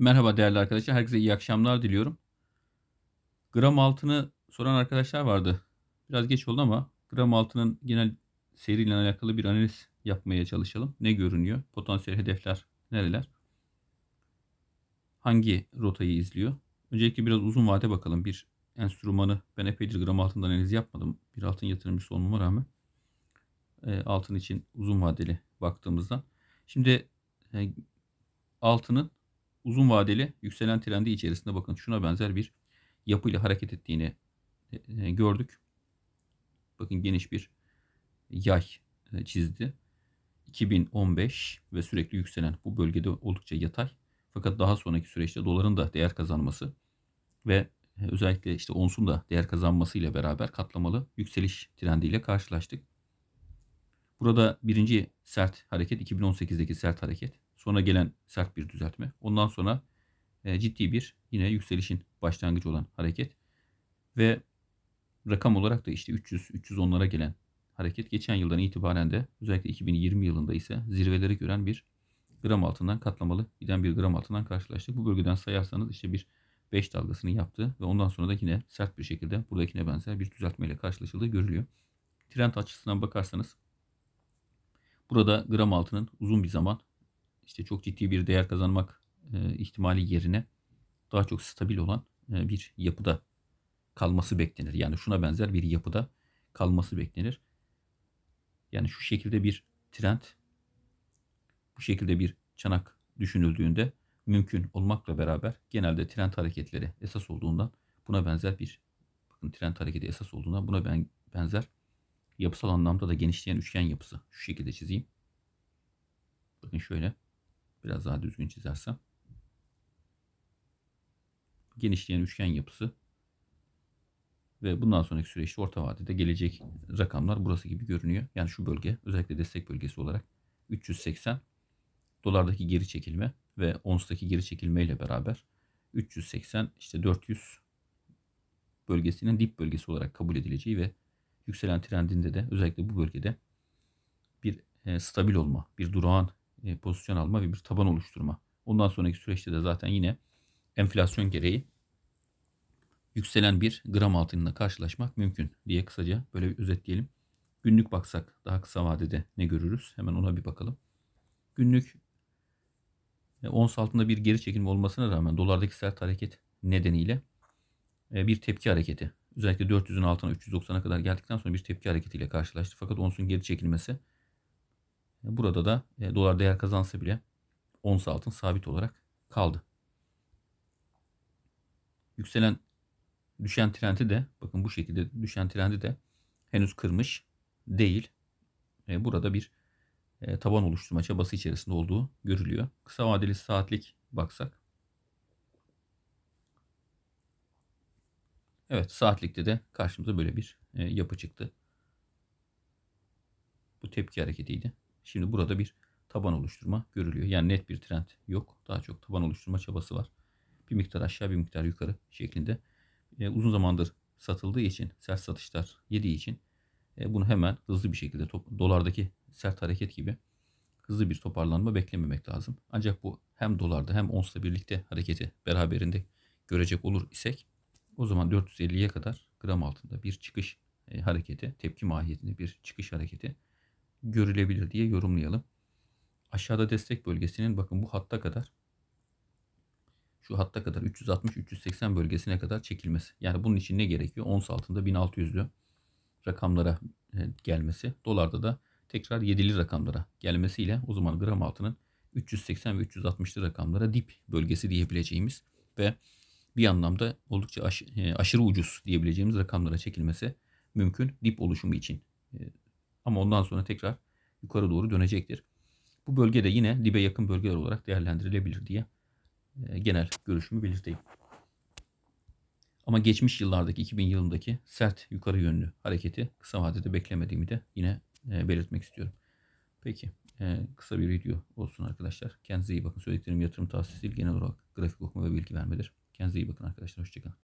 Merhaba değerli arkadaşlar. Herkese iyi akşamlar diliyorum. Gram altını soran arkadaşlar vardı. Biraz geç oldu ama gram altının genel seyriyle alakalı bir analiz yapmaya çalışalım. Ne görünüyor? Potansiyel hedefler nereler? Hangi rotayı izliyor? Öncelikle biraz uzun vade bakalım. Bir enstrümanı ben epeydir gram altından analiz yapmadım. Bir altın yatırımcısı olmama rağmen e, altın için uzun vadeli baktığımızda. Şimdi e, altının uzun vadeli yükselen trendi içerisinde bakın şuna benzer bir yapıyla hareket ettiğini e, e, gördük. Bakın geniş bir yay e, çizdi. 2015 ve sürekli yükselen bu bölgede oldukça yatay. Fakat daha sonraki süreçte doların da değer kazanması ve özellikle işte onsun da değer ile beraber katlamalı yükseliş trendiyle karşılaştık. Burada birinci sert hareket 2018'deki sert hareket sonra gelen sert bir düzeltme. Ondan sonra e, ciddi bir yine yükselişin başlangıcı olan hareket ve rakam olarak da işte 300-310'lara gelen hareket geçen yıldan itibaren de özellikle 2020 yılında ise zirveleri gören bir gram altından katlamalı giden bir gram altından karşılaştık. Bu bölgeden sayarsanız işte bir 5 dalgasını yaptı ve ondan sonra da yine sert bir şekilde buradakine benzer bir düzeltmeyle karşılaşıldığı görülüyor. Trend açısından bakarsanız burada gram altının uzun bir zaman işte çok ciddi bir değer kazanmak e, ihtimali yerine daha çok stabil olan e, bir yapıda kalması beklenir. Yani şuna benzer bir yapıda kalması beklenir. Yani şu şekilde bir trend, bu şekilde bir çanak düşünüldüğünde mümkün olmakla beraber genelde trend hareketleri esas olduğundan buna benzer bir bakın trend hareketi esas olduğundan buna ben, benzer yapısal anlamda da genişleyen üçgen yapısı şu şekilde çizeyim. Bakın şöyle Biraz daha düzgün çizersem. Genişleyen üçgen yapısı. Ve bundan sonraki süreçte orta vadede gelecek rakamlar burası gibi görünüyor. Yani şu bölge özellikle destek bölgesi olarak 380 dolardaki geri çekilme ve onstaki geri çekilme ile beraber 380 işte 400 bölgesinin dip bölgesi olarak kabul edileceği ve yükselen trendinde de özellikle bu bölgede bir e, stabil olma, bir durağan e, pozisyon alma ve bir taban oluşturma. Ondan sonraki süreçte de zaten yine enflasyon gereği yükselen bir gram altınla karşılaşmak mümkün diye kısaca böyle bir özetleyelim. Günlük baksak daha kısa vadede ne görürüz? Hemen ona bir bakalım. Günlük e, ons altında bir geri çekilme olmasına rağmen dolardaki sert hareket nedeniyle e, bir tepki hareketi. Özellikle 400'ün altına 390'a kadar geldikten sonra bir tepki hareketiyle karşılaştı. Fakat onsun geri çekilmesi e, burada da e, dolar değer kazansa bile ons altın sabit olarak kaldı. Yükselen düşen trendi de bakın bu şekilde düşen trendi de henüz kırmış değil. E, burada bir taban oluşturma çabası içerisinde olduğu görülüyor. Kısa vadeli saatlik baksak. Evet saatlikte de karşımıza böyle bir yapı çıktı. Bu tepki hareketiydi. Şimdi burada bir taban oluşturma görülüyor. Yani net bir trend yok. Daha çok taban oluşturma çabası var. Bir miktar aşağı bir miktar yukarı şeklinde. E, uzun zamandır satıldığı için sert satışlar yediği için e, bunu hemen hızlı bir şekilde top, dolardaki sert hareket gibi hızlı bir toparlanma beklememek lazım. Ancak bu hem dolarda hem onsla birlikte hareketi beraberinde görecek olur isek o zaman 450'ye kadar gram altında bir çıkış e, hareketi, tepki mahiyetinde bir çıkış hareketi görülebilir diye yorumlayalım. Aşağıda destek bölgesinin bakın bu hatta kadar şu hatta kadar 360-380 bölgesine kadar çekilmesi. Yani bunun için ne gerekiyor? Ons altında 1600'lü rakamlara e, gelmesi. Dolarda da tekrar 7'li rakamlara gelmesiyle o zaman gram altının 380 ve 360'lı rakamlara dip bölgesi diyebileceğimiz ve bir anlamda oldukça aş e, aşırı ucuz diyebileceğimiz rakamlara çekilmesi mümkün dip oluşumu için e, ama ondan sonra tekrar yukarı doğru dönecektir. Bu bölge de yine dibe yakın bölgeler olarak değerlendirilebilir diye e, genel görüşümü belirteyim. Ama geçmiş yıllardaki 2000 yılındaki sert yukarı yönlü hareketi kısa vadede beklemediğimi de yine e, belirtmek istiyorum. Peki e, kısa bir video olsun arkadaşlar. Kendinize iyi bakın. Söylediklerim yatırım tavsiyesi değil, genel olarak grafik okuma ve bilgi vermedir. Kendinize iyi bakın arkadaşlar. Hoşçakalın.